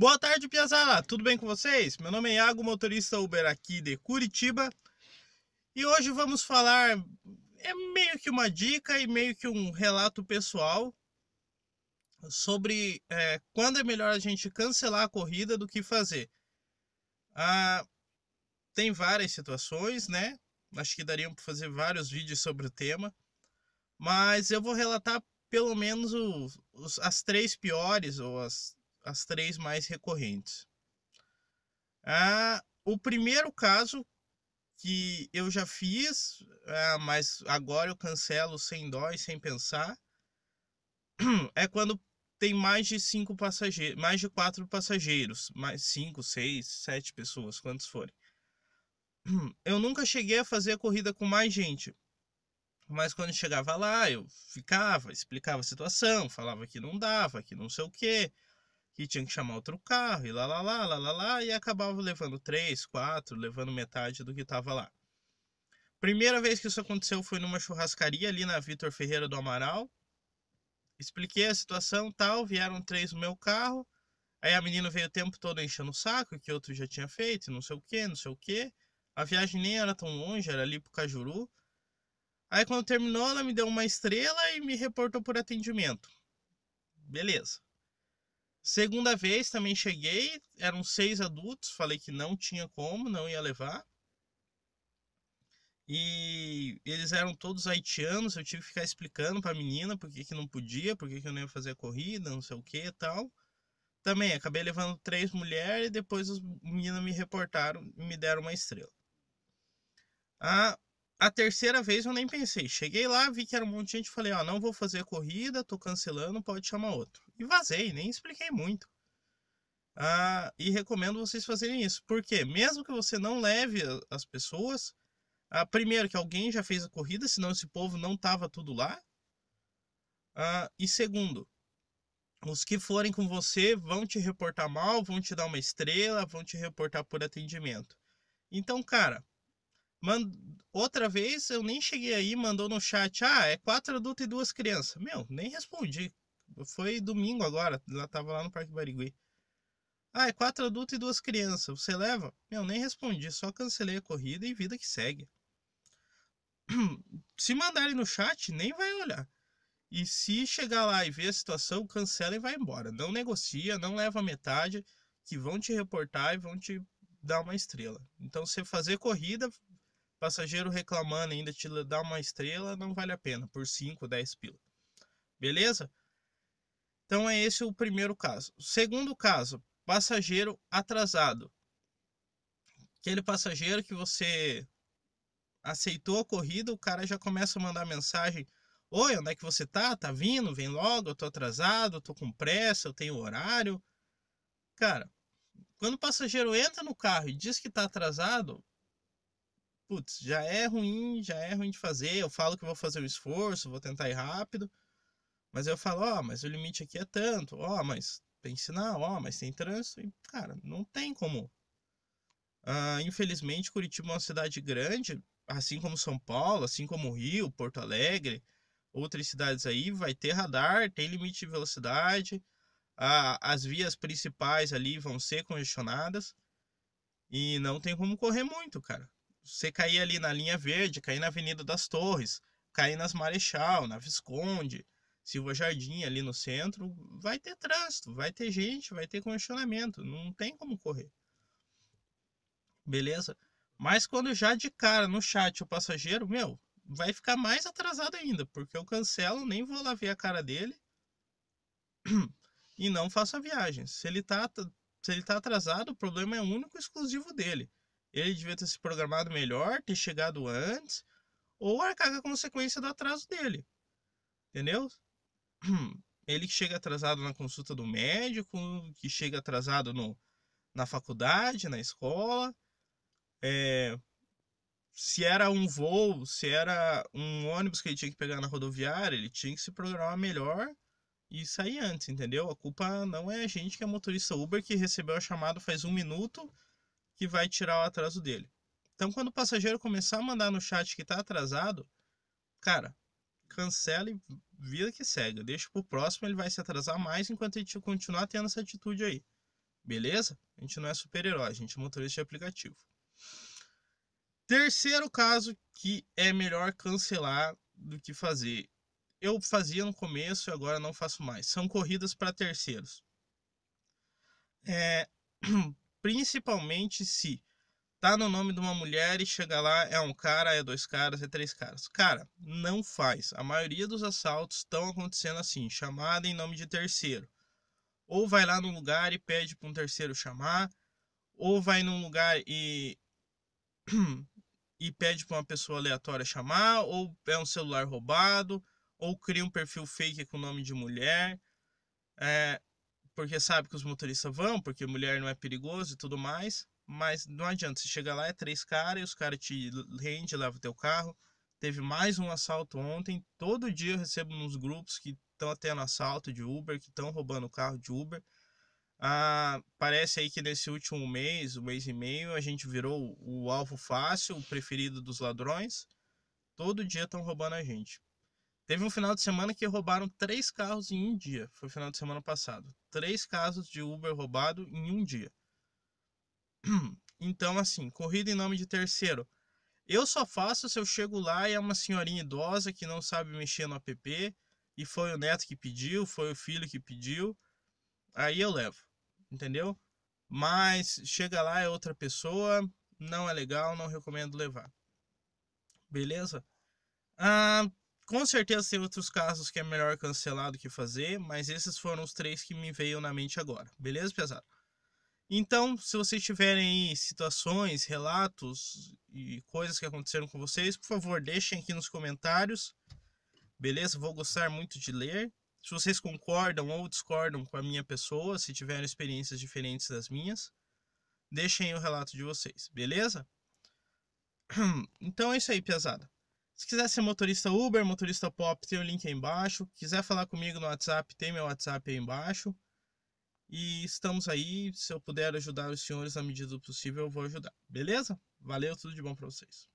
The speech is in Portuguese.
Boa tarde, Piazada! Tudo bem com vocês? Meu nome é Iago, motorista Uber aqui de Curitiba. E hoje vamos falar, é meio que uma dica e meio que um relato pessoal sobre é, quando é melhor a gente cancelar a corrida do que fazer. Ah, tem várias situações, né? Acho que dariam para fazer vários vídeos sobre o tema, mas eu vou relatar pelo menos os, as três piores ou as as três mais recorrentes. Ah, o primeiro caso que eu já fiz, ah, mas agora eu cancelo sem dó e sem pensar, é quando tem mais de cinco passageiros, mais de quatro passageiros, mais cinco, seis, sete pessoas, quantos forem. Eu nunca cheguei a fazer a corrida com mais gente, mas quando chegava lá, eu ficava, explicava a situação, falava que não dava, que não sei o que, e tinha que chamar outro carro e lá lá lá lá lá, lá e acabava levando três, quatro, levando metade do que estava lá. Primeira vez que isso aconteceu foi numa churrascaria ali na Vitor Ferreira do Amaral. Expliquei a situação, tal, vieram três no meu carro. Aí a menina veio o tempo todo enchendo o saco que outro já tinha feito, não sei o que, não sei o que. A viagem nem era tão longe, era ali pro Cajuru. Aí quando terminou, ela me deu uma estrela e me reportou por atendimento. Beleza. Segunda vez também cheguei, eram seis adultos, falei que não tinha como, não ia levar. E eles eram todos haitianos, eu tive que ficar explicando para a menina por que, que não podia, por que, que eu não ia fazer a corrida, não sei o que e tal. Também acabei levando três mulheres e depois as meninas me reportaram e me deram uma estrela. Ah, a terceira vez eu nem pensei. Cheguei lá, vi que era um monte de gente, falei, ó, não vou fazer a corrida, tô cancelando, pode chamar outro. E vazei, nem expliquei muito. Ah, e recomendo vocês fazerem isso, porque mesmo que você não leve as pessoas, ah, primeiro que alguém já fez a corrida, senão esse povo não tava tudo lá. Ah, e segundo, os que forem com você vão te reportar mal, vão te dar uma estrela, vão te reportar por atendimento. Então, cara, Mand... Outra vez eu nem cheguei aí, mandou no chat: ah, é quatro adultos e duas crianças. Meu, nem respondi. Foi domingo agora, ela tava lá no Parque Barigui. Ah, é quatro adultos e duas crianças. Você leva? Meu, nem respondi, só cancelei a corrida e vida que segue. Se mandarem no chat, nem vai olhar. E se chegar lá e ver a situação, cancela e vai embora. Não negocia, não leva metade, que vão te reportar e vão te dar uma estrela. Então, você fazer corrida, passageiro reclamando ainda te dá uma estrela, não vale a pena, por 5, 10 pila. Beleza? Então é esse o primeiro caso. Segundo caso, passageiro atrasado. Aquele passageiro que você aceitou a corrida, o cara já começa a mandar mensagem: Oi, onde é que você tá? Tá vindo? Vem logo, eu tô atrasado, tô com pressa, eu tenho horário. Cara, quando o passageiro entra no carro e diz que tá atrasado, putz, já é ruim, já é ruim de fazer. Eu falo que vou fazer o esforço, vou tentar ir rápido. Mas eu falo, ó, oh, mas o limite aqui é tanto, ó, oh, mas tem sinal, ó, oh, mas tem trânsito. E, cara, não tem como. Ah, infelizmente, Curitiba é uma cidade grande, assim como São Paulo, assim como Rio, Porto Alegre, outras cidades aí, vai ter radar, tem limite de velocidade. Ah, as vias principais ali vão ser congestionadas. E não tem como correr muito, cara você cair ali na linha verde, cair na Avenida das Torres, cair nas Marechal, na Visconde, Silva Jardim ali no centro, vai ter trânsito, vai ter gente, vai ter congestionamento, não tem como correr. Beleza? Mas quando já de cara no chat o passageiro, meu, vai ficar mais atrasado ainda, porque eu cancelo, nem vou lá ver a cara dele e não faço a viagem. Se ele tá, se ele tá atrasado, o problema é único e exclusivo dele. Ele devia ter se programado melhor, ter chegado antes, ou arcar com a consequência do atraso dele. Entendeu? Ele que chega atrasado na consulta do médico, que chega atrasado no, na faculdade, na escola. É, se era um voo, se era um ônibus que ele tinha que pegar na rodoviária, ele tinha que se programar melhor e sair antes, entendeu? A culpa não é a gente que é motorista Uber que recebeu a chamada faz um minuto que vai tirar o atraso dele. Então, quando o passageiro começar a mandar no chat que está atrasado, cara, cancela e vida que segue. Deixa pro próximo, ele vai se atrasar mais enquanto a gente continuar tendo essa atitude aí. Beleza? A gente não é super-herói, a gente é motorista de aplicativo. Terceiro caso que é melhor cancelar do que fazer. Eu fazia no começo e agora não faço mais. São corridas para terceiros. É... principalmente se tá no nome de uma mulher e chega lá, é um cara, é dois caras, é três caras. Cara, não faz. A maioria dos assaltos estão acontecendo assim, chamada em nome de terceiro. Ou vai lá num lugar e pede para um terceiro chamar, ou vai num lugar e e pede para uma pessoa aleatória chamar, ou é um celular roubado, ou cria um perfil fake com nome de mulher. É, porque sabe que os motoristas vão, porque mulher não é perigoso e tudo mais. Mas não adianta, você chega lá, é três caras e os caras te rende, levam o teu carro. Teve mais um assalto ontem. Todo dia eu recebo nos grupos que estão tendo assalto de Uber, que estão roubando o carro de Uber. Ah, parece aí que nesse último mês, um mês e meio, a gente virou o alvo fácil, o preferido dos ladrões. Todo dia estão roubando a gente. Teve um final de semana que roubaram três carros em um dia. Foi o final de semana passado. Três casos de Uber roubado em um dia. Então, assim, corrida em nome de terceiro. Eu só faço se eu chego lá e é uma senhorinha idosa que não sabe mexer no app. E foi o neto que pediu, foi o filho que pediu. Aí eu levo, entendeu? Mas chega lá é outra pessoa, não é legal, não recomendo levar. Beleza? Ah, com certeza tem outros casos que é melhor cancelar do que fazer, mas esses foram os três que me veio na mente agora. Beleza, pesado? Então, se vocês tiverem situações, relatos e coisas que aconteceram com vocês, por favor, deixem aqui nos comentários. Beleza? Vou gostar muito de ler. Se vocês concordam ou discordam com a minha pessoa, se tiveram experiências diferentes das minhas, deixem o relato de vocês, beleza? Então é isso aí, pesada. Se quiser ser motorista Uber, motorista Pop, tem o link aí embaixo. Quiser falar comigo no WhatsApp, tem meu WhatsApp aí embaixo. E estamos aí. Se eu puder ajudar os senhores na medida do possível, eu vou ajudar. Beleza? Valeu, tudo de bom para vocês.